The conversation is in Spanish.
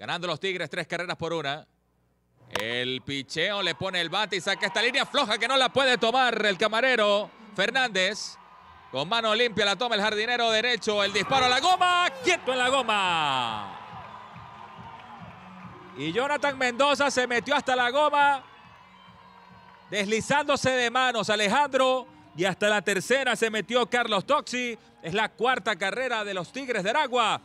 Ganando los Tigres tres carreras por una. El picheo le pone el bate y saca esta línea floja que no la puede tomar el camarero Fernández. Con mano limpia la toma el jardinero derecho. El disparo a la goma. Quieto en la goma. Y Jonathan Mendoza se metió hasta la goma. Deslizándose de manos Alejandro. Y hasta la tercera se metió Carlos Toxi. Es la cuarta carrera de los Tigres de Aragua.